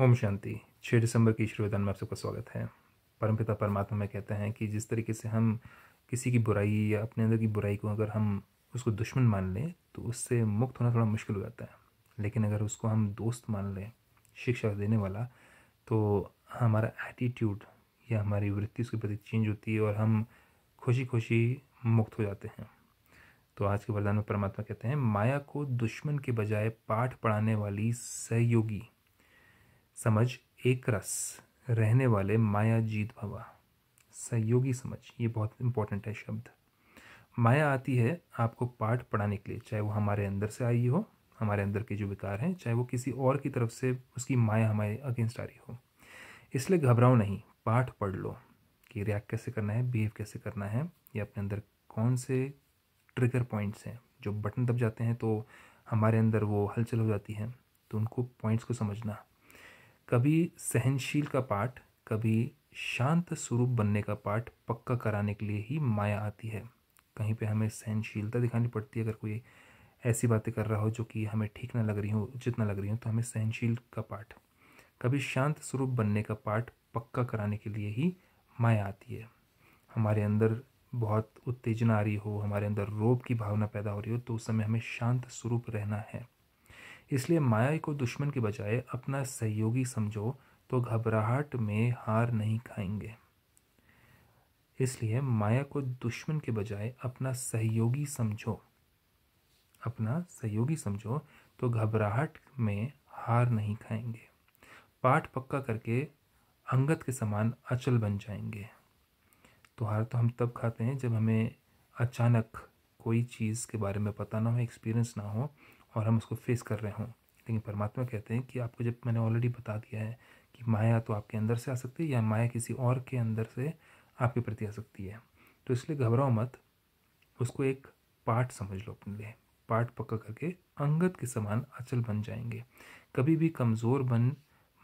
ओम शांति छः दिसंबर के ईश्वर में आप सबका स्वागत है परमपिता परमात्मा में कहते हैं कि जिस तरीके से हम किसी की बुराई या अपने अंदर की बुराई को अगर हम उसको दुश्मन मान लें तो उससे मुक्त होना थोड़ा मुश्किल हो जाता है लेकिन अगर उसको हम दोस्त मान लें शिक्षा देने वाला तो हमारा एटीट्यूड या हमारी वृत्ति उसके प्रति चेंज होती है और हम खुशी खुशी मुक्त हो जाते हैं तो आज के वरदान में परमात्मा कहते हैं माया को दुश्मन के बजाय पाठ पढ़ाने वाली सहयोगी समझ एक रस रहने वाले माया जीत भवा सहयोगी समझ ये बहुत इंपॉर्टेंट है शब्द माया आती है आपको पाठ पढ़ाने के लिए चाहे वो हमारे अंदर से आई हो हमारे अंदर के जो विकार हैं चाहे वो किसी और की तरफ से उसकी माया हमारे अगेंस्ट आ रही हो इसलिए घबराओ नहीं पाठ पढ़ लो कि रिएक्ट कैसे करना है बिहेव कैसे करना है या अपने अंदर कौन से ट्रिगर पॉइंट्स हैं जो बटन दब जाते हैं तो हमारे अंदर वो हलचल हो जाती है तो उनको पॉइंट्स को समझना कभी सहनशील का पाठ कभी शांत स्वरूप बनने का पाठ पक्का कराने के लिए ही माया आती है कहीं पे हमें सहनशीलता दिखानी पड़ती है अगर कोई ऐसी बातें कर रहा हो जो कि हमें ठीक ना लग रही हो उचित ना लग रही हो तो हमें सहनशील का पाठ कभी शांत स्वरूप बनने का पाठ पक्का कराने के लिए ही माया आती है हमारे अंदर बहुत उत्तेजना आ रही हो हमारे अंदर रोब की भावना पैदा हो रही हो तो उस समय हमें शांत स्वरूप रहना है इसलिए माया को दुश्मन के बजाय अपना सहयोगी समझो तो घबराहट में हार नहीं खाएंगे इसलिए माया को दुश्मन के बजाय अपना सहयोगी समझो अपना सहयोगी समझो तो घबराहट में हार नहीं खाएंगे पाठ पक्का करके अंगत के समान अचल बन जाएंगे तो हार तो हम तब खाते हैं जब हमें अचानक कोई चीज़ के बारे में पता ना हो एक्सपीरियंस ना हो और हम उसको फेस कर रहे हों लेकिन परमात्मा कहते हैं कि आपको जब मैंने ऑलरेडी बता दिया है कि माया तो आपके अंदर से आ सकती है या माया किसी और के अंदर से आपके प्रति आ सकती है तो इसलिए घबराओ मत उसको एक पार्ट समझ लो अपने लिए पार्ट पक्का करके अंगत के समान अचल बन जाएंगे कभी भी कमज़ोर बन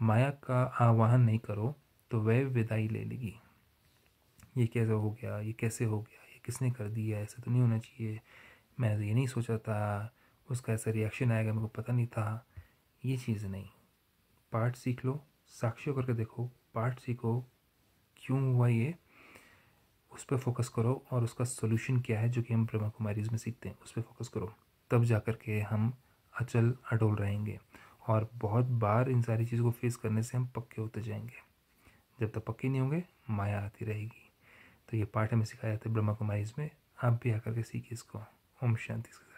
माया का आह्वान नहीं करो तो वह विदाई ले लेगी ये कैसे हो गया ये कैसे हो गया ये किसने कर दिया ऐसे तो नहीं होना चाहिए मैं तो ये नहीं सोचा था उसका ऐसा रिएक्शन आएगा मेरे को पता नहीं था ये चीज़ नहीं पार्ट सीख लो साक्षी करके देखो पार्ट सीखो क्यों हुआ ये उस पर फोकस करो और उसका सोल्यूशन क्या है जो कि हम ब्रह्मा कुमारीज में सीखते हैं उस पर फोकस करो तब जा कर के हम अचल अडोल रहेंगे और बहुत बार इन सारी चीज़ों को फेस करने से हम पक्के होते जाएंगे जब तक पक्के नहीं होंगे माया आती रहेगी तो ये पार्ट हमें सिखाया जाता है ब्रह्मा कुमारीज में आप भी आकर के सीखिए इसको ओम शांति